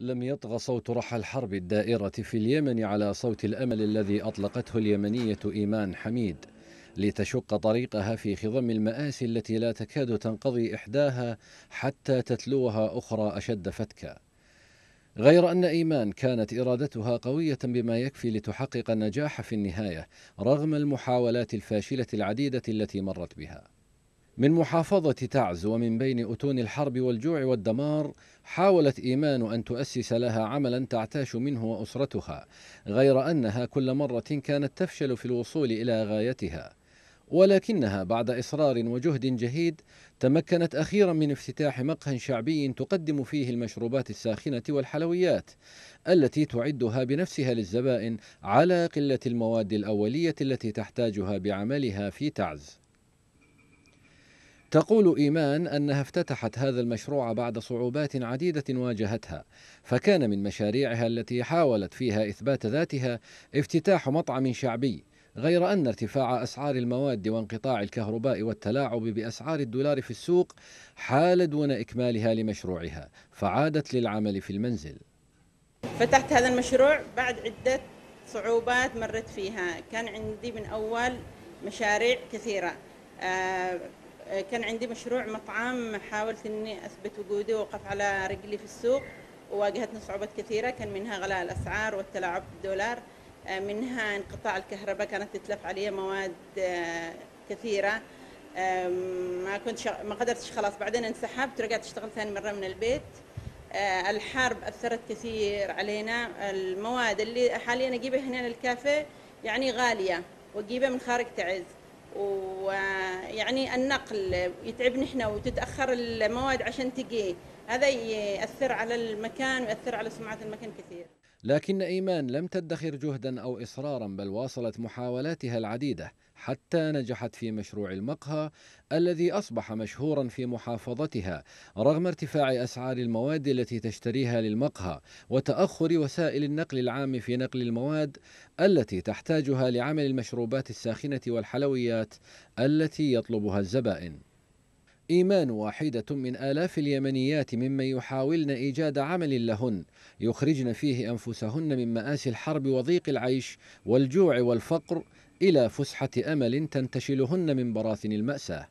لم يطغ صوت رحى الحرب الدائرة في اليمن على صوت الأمل الذي أطلقته اليمنية إيمان حميد لتشق طريقها في خضم المآسي التي لا تكاد تنقضي إحداها حتى تتلوها أخرى أشد فتكا غير أن إيمان كانت إرادتها قوية بما يكفي لتحقق النجاح في النهاية رغم المحاولات الفاشلة العديدة التي مرت بها من محافظة تعز ومن بين أتون الحرب والجوع والدمار حاولت إيمان أن تؤسس لها عملا تعتاش منه وأسرتها غير أنها كل مرة كانت تفشل في الوصول إلى غايتها ولكنها بعد إصرار وجهد جهيد تمكنت أخيرا من افتتاح مقهى شعبي تقدم فيه المشروبات الساخنة والحلويات التي تعدها بنفسها للزبائن على قلة المواد الأولية التي تحتاجها بعملها في تعز تقول إيمان أنها افتتحت هذا المشروع بعد صعوبات عديدة واجهتها، فكان من مشاريعها التي حاولت فيها إثبات ذاتها افتتاح مطعم شعبي، غير أن ارتفاع أسعار المواد وانقطاع الكهرباء والتلاعب بأسعار الدولار في السوق حال دون إكمالها لمشروعها، فعادت للعمل في المنزل. فتحت هذا المشروع بعد عدة صعوبات مرت فيها، كان عندي من أول مشاريع كثيرة. آه، آه، كان عندي مشروع مطعم حاولت اني اثبت وجودي ووقف على رجلي في السوق وواجهتني صعوبات كثيره كان منها غلاء الاسعار والتلاعب بالدولار آه، منها انقطاع الكهرباء كانت تتلف علي مواد آه، كثيره ما كنت شغ... ما قدرتش خلاص بعدين انسحبت ورجعت اشتغل ثاني مره من البيت الحرب اثرت كثير علينا المواد اللي حاليا اجيبها هنا للكافيه يعني غاليه واجيبها من خارج تعز ويعني النقل يتعب نحن وتتاخر المواد عشان تجي هذا ياثر على المكان وياثر على سمعه المكان كثير لكن ايمان لم تدخر جهدا او اصرارا بل واصلت محاولاتها العديده حتى نجحت في مشروع المقهى الذي اصبح مشهورا في محافظتها رغم ارتفاع اسعار المواد التي تشتريها للمقهى وتاخر وسائل النقل العام في نقل المواد التي تحتاجها لعمل المشروبات الساخنه والحلويات التي يطلبها الزبائن إيمان واحدة من آلاف اليمنيات ممن يحاولن إيجاد عمل لهن يخرجن فيه أنفسهن من مآسي الحرب وضيق العيش والجوع والفقر الى فسحه امل تنتشلهن من براثن الماساه